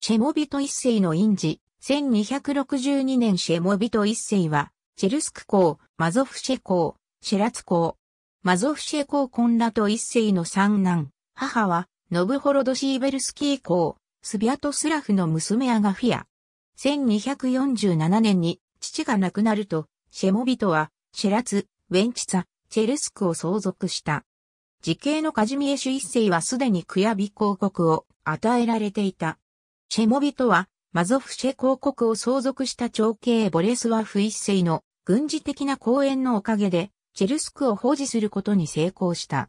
シェモビト一世の印字、1262年シェモビト一世は、チェルスク公、マゾフシェ公、シェラツ公、マゾフシェ公コンラト一世の三男、母は、ノブホロドシーベルスキー公、スビアトスラフの娘アガフィア。1247年に父が亡くなると、シェモビトは、シェラツ、ウェンチツァ、チェルスクを相続した。時系のカジミエシュ一世はすでにクヤビ公国を与えられていた。シェモビとは、マゾフシェ公国を相続した長兄ボレスワフ一世の軍事的な講演のおかげで、チェルスクを保持することに成功した。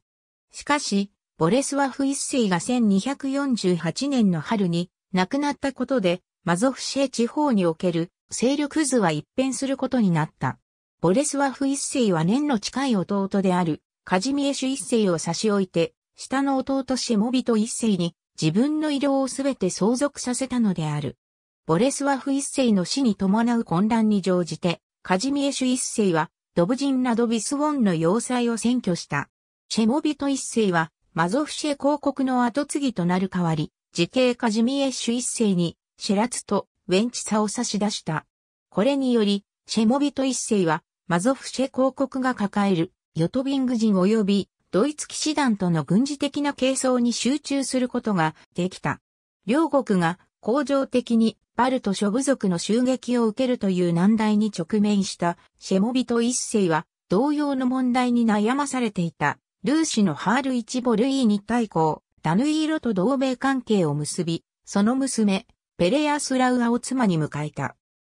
しかし、ボレスワフ一世が1248年の春に亡くなったことで、マゾフシェ地方における勢力図は一変することになった。ボレスワフ一世は年の近い弟である、カジミエシュ一世を差し置いて、下の弟シェモビト一世に自分の療をすべて相続させたのである。ボレスワフ一世の死に伴う混乱に乗じて、カジミエシュ一世は、ドブジンなどビスウォンの要塞を占拠した。シェモビト一世は、マゾフシェ公国の後継ぎとなる代わり、時系カジミエシュ一世に、シェラツとウェンチサを差し出した。これにより、シェモビト一世は、マゾフシェ公国が抱える、ヨトビング人及びドイツ騎士団との軍事的な係争に集中することができた。両国が恒常的にバルト諸部族の襲撃を受けるという難題に直面したシェモビト一世は同様の問題に悩まされていた。ルーシのハール一ボルイーニ対抗、ダヌイーロと同盟関係を結び、その娘、ペレアスラウアを妻に迎えた。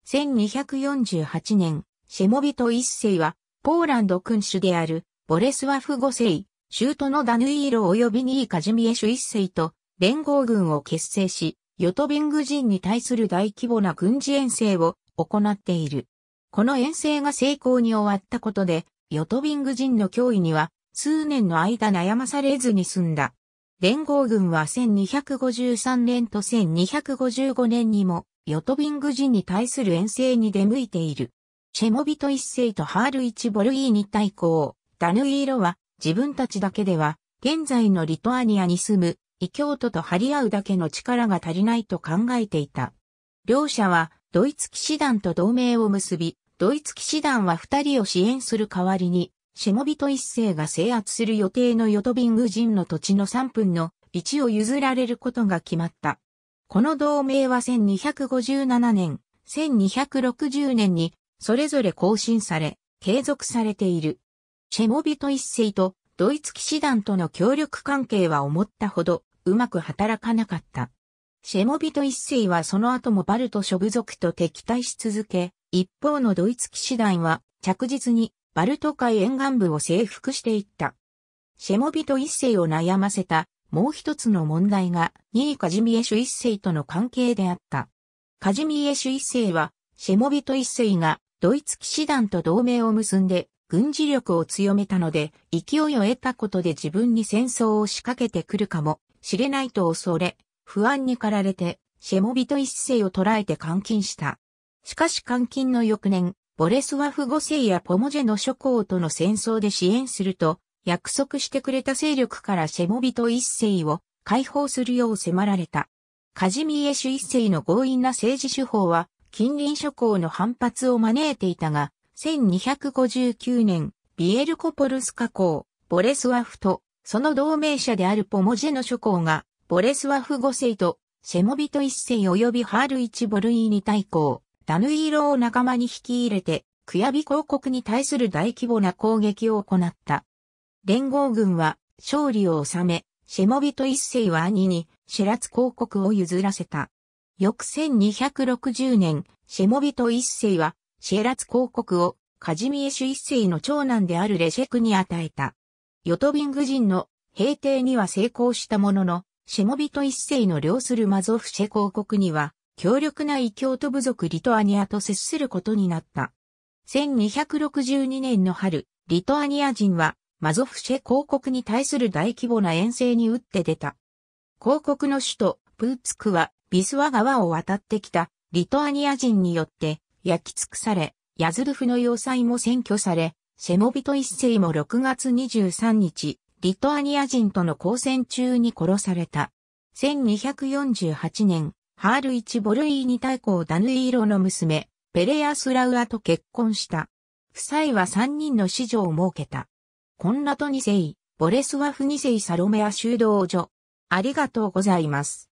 1248年、シェモビト一世は、ポーランド君主であるボレスワフ5世、シュートのダヌイーロ及びニーカジミエシュ1世と連合軍を結成し、ヨトビング人に対する大規模な軍事遠征を行っている。この遠征が成功に終わったことで、ヨトビング人の脅威には数年の間悩まされずに済んだ。連合軍は1253年と1255年にも、ヨトビング人に対する遠征に出向いている。チェモビト一世とハール一ボルイーニ対抗。ダヌイーロは自分たちだけでは現在のリトアニアに住む異教徒と張り合うだけの力が足りないと考えていた。両者はドイツ騎士団と同盟を結び、ドイツ騎士団は二人を支援する代わりに、シモビト一世が制圧する予定のヨトビング人の土地の3分の1を譲られることが決まった。この同盟は1257年、1260年にそれぞれ更新され、継続されている。シェモビト一世とドイツ騎士団との協力関係は思ったほどうまく働かなかった。シェモビト一世はその後もバルト諸部族と敵対し続け、一方のドイツ騎士団は着実にバルト海沿岸部を征服していった。シェモビト一世を悩ませたもう一つの問題が2位カジミエシュ一世との関係であった。カジミエシュ一世はシェモビト一世がドイツ騎士団と同盟を結んで軍事力を強めたので、勢いを得たことで自分に戦争を仕掛けてくるかもしれないと恐れ、不安に駆られて、シェモビト一世を捕らえて監禁した。しかし監禁の翌年、ボレスワフ5世やポモジェの諸侯との戦争で支援すると、約束してくれた勢力からシェモビト一世を解放するよう迫られた。カジミエシュ一世の強引な政治手法は、近隣諸侯の反発を招いていたが、1259年、ビエルコポルスカ港、ボレスワフと、その同盟者であるポモジェの諸侯が、ボレスワフ5世と、シェモビト1世及びハール1ボルイーニ対抗、ダヌイーロを仲間に引き入れて、クヤビ公国に対する大規模な攻撃を行った。連合軍は、勝利を収め、シェモビト1世は兄に、シェラツ公国を譲らせた。翌1260年、シェモビト1世は、シェラツ公国をカジミエシュ一世の長男であるレシェクに与えた。ヨトビング人の平定には成功したものの、シモビト一世の領するマゾフシェ公国には、強力な異教徒部族リトアニアと接することになった。1262年の春、リトアニア人は、マゾフシェ公国に対する大規模な遠征に打って出た。公国の首都、プーツクは、ビスワ川を渡ってきた、リトアニア人によって、焼き尽くされ、ヤズルフの要塞も占拠され、セモビト一世も6月23日、リトアニア人との交戦中に殺された。1248年、ハール一ボルイーニ大公ダヌイーロの娘、ペレアスラウアと結婚した。夫妻は三人の子女を設けた。コンラト二世、ボレスワフ二世サロメア修道女。ありがとうございます。